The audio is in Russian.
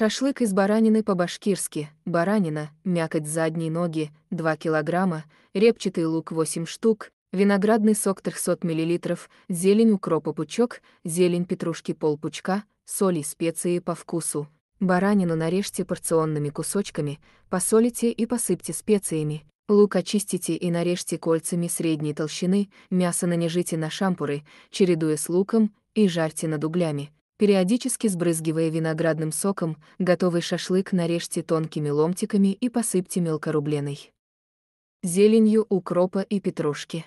Шашлык из баранины по-башкирски, баранина, мякоть задней ноги, 2 кг, репчатый лук 8 штук, виноградный сок 300 мл, зелень укропа пучок, зелень петрушки пол пучка, соль и специи по вкусу. Баранину нарежьте порционными кусочками, посолите и посыпьте специями. Лук очистите и нарежьте кольцами средней толщины, мясо нанижите на шампуры, чередуя с луком, и жарьте над углями периодически сбрызгивая виноградным соком, готовый шашлык нарежьте тонкими ломтиками и посыпьте мелкорубленой зеленью укропа и петрушки.